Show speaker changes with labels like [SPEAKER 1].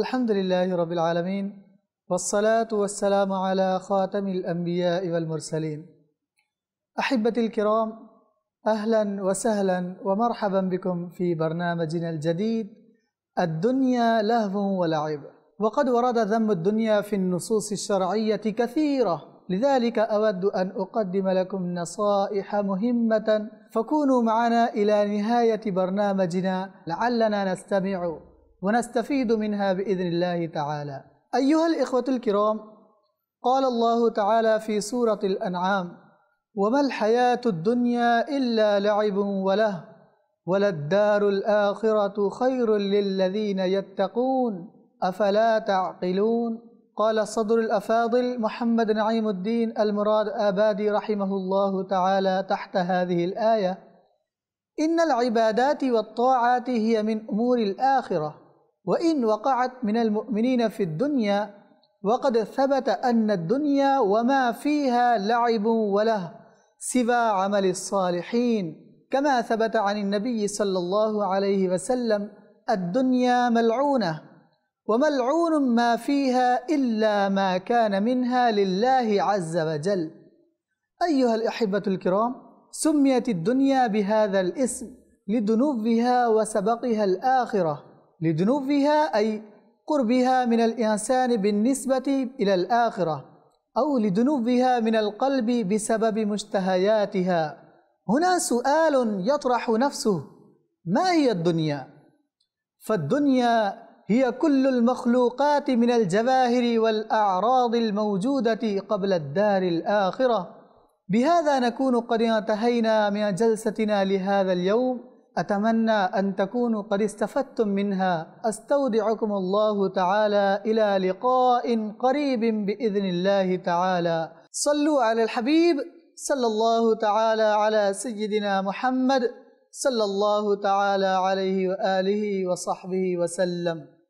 [SPEAKER 1] الحمد لله رب العالمين والصلاة والسلام على خاتم الأنبياء والمرسلين أحبتي الكرام أهلا وسهلا ومرحبا بكم في برنامجنا الجديد الدنيا لهو ولعب وقد ورد ذم الدنيا في النصوص الشرعية كثيرة لذلك أود أن أقدم لكم نصائح مهمة فكونوا معنا إلى نهاية برنامجنا لعلنا نستمع ونستفيد منها باذن الله تعالى ايها الاخوه الكرام قال الله تعالى في سوره الانعام وما الحياه الدنيا الا لعب وله وللدار الاخره خير للذين يتقون افلا تعقلون قال صدر الافاضل محمد نعيم الدين المراد ابادي رحمه الله تعالى تحت هذه الايه ان العبادات والطاعات هي من امور الاخره وإن وقعت من المؤمنين في الدنيا وقد ثبت أن الدنيا وما فيها لعب وله سوى عمل الصالحين كما ثبت عن النبي صلى الله عليه وسلم الدنيا ملعونة وملعون ما فيها إلا ما كان منها لله عز وجل أيها الأحبة الكرام سميت الدنيا بهذا الاسم لدنوبها وسبقها الآخرة لدنوبها أي قربها من الإنسان بالنسبة إلى الآخرة أو لدنوبها من القلب بسبب مشتهياتها هنا سؤال يطرح نفسه ما هي الدنيا؟ فالدنيا هي كل المخلوقات من الجواهر والأعراض الموجودة قبل الدار الآخرة بهذا نكون قد انتهينا من جلستنا لهذا اليوم أتمنى أن تكونوا قد استفدتم منها أستودعكم الله تعالى إلى لقاء قريب بإذن الله تعالى صلوا على الحبيب صلى الله تعالى على سيدنا محمد صلى الله تعالى عليه وآله وصحبه وسلم